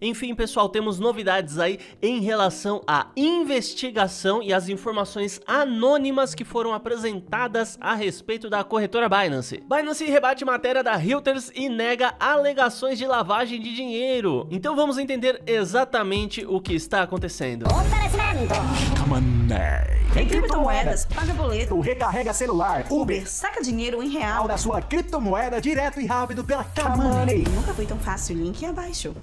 Enfim, pessoal, temos novidades aí em relação à investigação e às informações anônimas que foram apresentadas a respeito da corretora Binance. Binance rebate matéria da Reuters e nega alegações de lavagem de dinheiro. Então vamos entender exatamente o que está acontecendo. Tem criptomoedas, paga boleto, recarrega celular, Uber, saca dinheiro em real da sua criptomoeda direto e rápido pela Kamoney. Nunca foi tão fácil, link abaixo.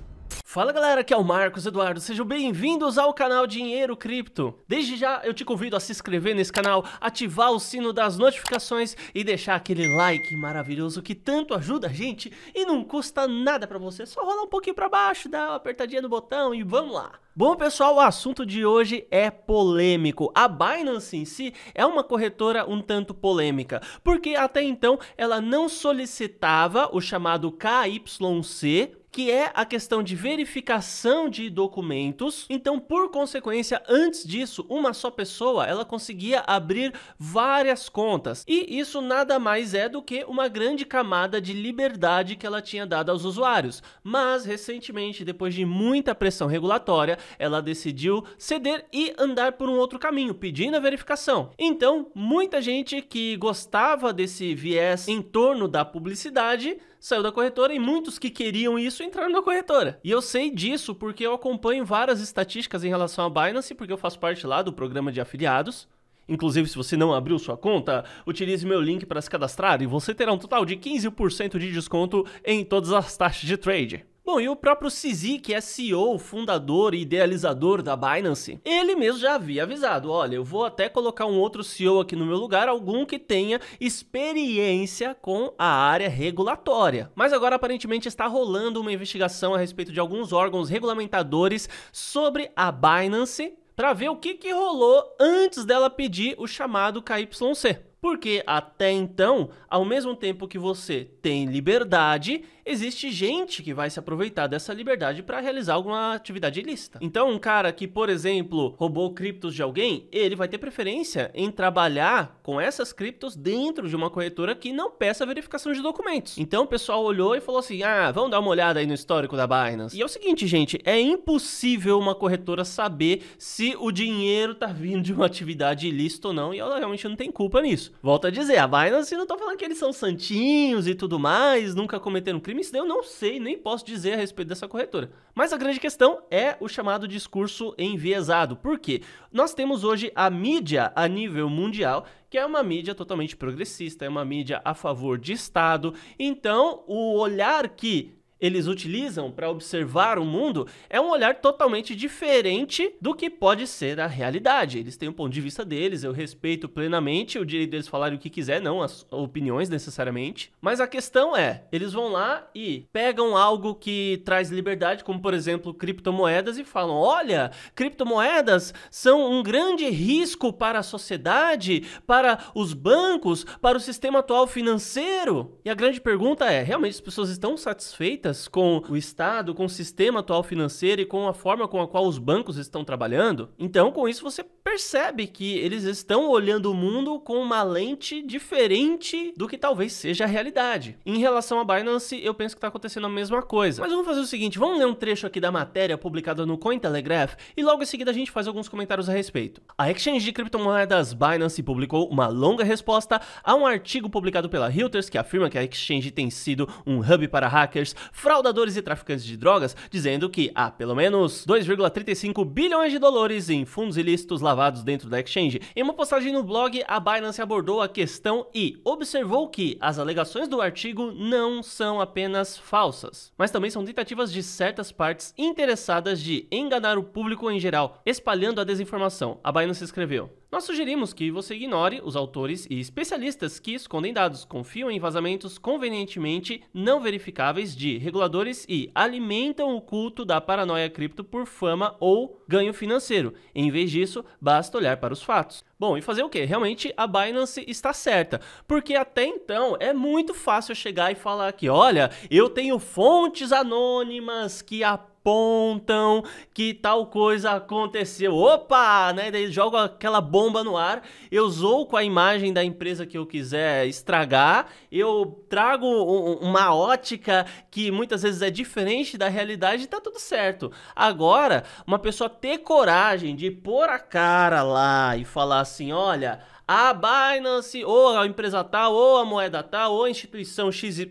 Fala galera, aqui é o Marcos Eduardo, sejam bem-vindos ao canal Dinheiro Cripto. Desde já eu te convido a se inscrever nesse canal, ativar o sino das notificações e deixar aquele like maravilhoso que tanto ajuda a gente e não custa nada para você, só rolar um pouquinho para baixo, dar uma apertadinha no botão e vamos lá. Bom, pessoal, o assunto de hoje é polêmico. A Binance em si é uma corretora um tanto polêmica, porque até então ela não solicitava o chamado KYC, que é a questão de verificação de documentos. Então, por consequência, antes disso, uma só pessoa, ela conseguia abrir várias contas. E isso nada mais é do que uma grande camada de liberdade que ela tinha dado aos usuários. Mas, recentemente, depois de muita pressão regulatória, ela decidiu ceder e andar por um outro caminho, pedindo a verificação. Então, muita gente que gostava desse viés em torno da publicidade saiu da corretora e muitos que queriam isso entraram na corretora. E eu sei disso porque eu acompanho várias estatísticas em relação à Binance, porque eu faço parte lá do programa de afiliados. Inclusive, se você não abriu sua conta, utilize meu link para se cadastrar e você terá um total de 15% de desconto em todas as taxas de trade. Bom, e o próprio CZ, que é CEO, fundador e idealizador da Binance, ele mesmo já havia avisado, olha, eu vou até colocar um outro CEO aqui no meu lugar, algum que tenha experiência com a área regulatória. Mas agora aparentemente está rolando uma investigação a respeito de alguns órgãos regulamentadores sobre a Binance para ver o que, que rolou antes dela pedir o chamado KYC. Porque até então, ao mesmo tempo que você tem liberdade, existe gente que vai se aproveitar dessa liberdade para realizar alguma atividade ilícita. Então, um cara que, por exemplo, roubou criptos de alguém, ele vai ter preferência em trabalhar com essas criptos dentro de uma corretora que não peça verificação de documentos. Então, o pessoal olhou e falou assim: ah, vamos dar uma olhada aí no histórico da Binance. E é o seguinte, gente, é impossível uma corretora saber se o dinheiro tá vindo de uma atividade ilícita ou não, e ela realmente não tem culpa nisso. Volto a dizer, a Binance, não tô falando que eles são santinhos e tudo mais, nunca cometeram crime crime, isso daí eu não sei, nem posso dizer a respeito dessa corretora. Mas a grande questão é o chamado discurso enviesado. Por quê? Nós temos hoje a mídia a nível mundial, que é uma mídia totalmente progressista, é uma mídia a favor de Estado. Então, o olhar que eles utilizam para observar o mundo é um olhar totalmente diferente do que pode ser a realidade. Eles têm um ponto de vista deles, eu respeito plenamente o direito deles falarem o que quiser, não as opiniões necessariamente. Mas a questão é, eles vão lá e pegam algo que traz liberdade, como por exemplo criptomoedas, e falam: olha, criptomoedas são um grande risco para a sociedade, para os bancos, para o sistema atual financeiro. E a grande pergunta é: realmente as pessoas estão satisfeitas? com o Estado, com o sistema atual financeiro e com a forma com a qual os bancos estão trabalhando. Então, com isso, você percebe que eles estão olhando o mundo com uma lente diferente do que talvez seja a realidade. Em relação à Binance, eu penso que está acontecendo a mesma coisa. Mas vamos fazer o seguinte, vamos ler um trecho aqui da matéria publicada no Cointelegraph e logo em seguida a gente faz alguns comentários a respeito. A exchange de criptomoedas Binance publicou uma longa resposta a um artigo publicado pela Reuters que afirma que a exchange tem sido um hub para hackers, fraudadores e traficantes de drogas, dizendo que há pelo menos 2,35 bilhões de dólares em fundos ilícitos lavados dentro da exchange. Em uma postagem no blog, a Binance abordou a questão e observou que as alegações do artigo não são apenas falsas, mas também são tentativas de certas partes interessadas de enganar o público em geral, espalhando a desinformação. A Binance escreveu. Nós sugerimos que você ignore os autores e especialistas que escondem dados, confiam em vazamentos convenientemente não verificáveis de reguladores e alimentam o culto da paranoia cripto por fama ou ganho financeiro. Em vez disso, basta olhar para os fatos. Bom, e fazer o que? Realmente a Binance está certa, porque até então é muito fácil chegar e falar que, olha, eu tenho fontes anônimas que apoiam apontam que tal coisa aconteceu. Opa! Né? Daí jogo aquela bomba no ar, eu zoo com a imagem da empresa que eu quiser estragar, eu trago uma ótica que muitas vezes é diferente da realidade e tá tudo certo. Agora, uma pessoa ter coragem de pôr a cara lá e falar assim: olha a Binance, ou a empresa tal, ou a moeda tal, ou a instituição XYZ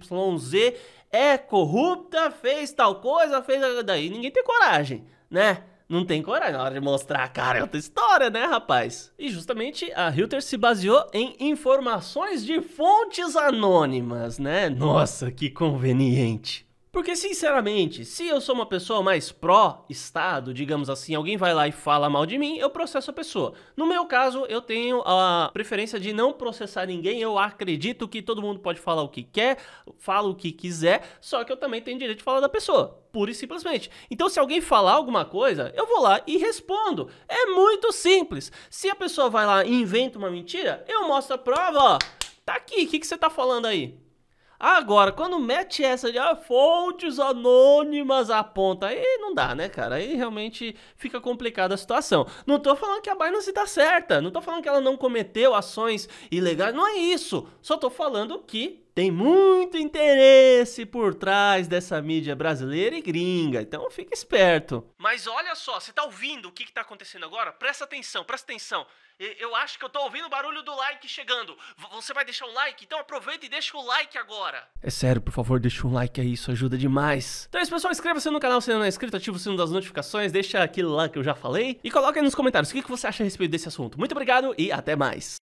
é corrupta, fez tal coisa, fez. Daí ninguém tem coragem, né? Não tem coragem na hora de mostrar a cara, é outra história, né, rapaz? E justamente a Reuters se baseou em informações de fontes anônimas, né? Nossa, que conveniente. Porque, sinceramente, se eu sou uma pessoa mais pró-Estado, digamos assim, alguém vai lá e fala mal de mim, eu processo a pessoa. No meu caso, eu tenho a preferência de não processar ninguém, eu acredito que todo mundo pode falar o que quer, fala o que quiser, só que eu também tenho direito de falar da pessoa pura e simplesmente. Então, se alguém falar alguma coisa, eu vou lá e respondo. É muito simples. Se a pessoa vai lá e inventa uma mentira, eu mostro a prova, ó. Tá aqui, o que, que você tá falando aí? Agora, quando mete essa de ah, fontes anônimas aponta, aí não dá, né, cara? Aí realmente fica complicada a situação. Não tô falando que a Binance tá certa, não tô falando que ela não cometeu ações ilegais, não é isso. Só tô falando que tem muito interesse por trás dessa mídia brasileira e gringa, então fica esperto. Mas olha só, você tá ouvindo o que, que tá acontecendo agora? Presta atenção, presta atenção. Eu acho que eu tô ouvindo o barulho do like chegando. Você vai deixar um like? Então aproveita e deixa o like agora. É sério, por favor, deixa um like aí, isso ajuda demais. Então é isso, pessoal. Inscreva-se no canal se não é inscrito, ativa o sino das notificações, deixa aquilo lá que eu já falei e coloca aí nos comentários o que você acha a respeito desse assunto. Muito obrigado e até mais.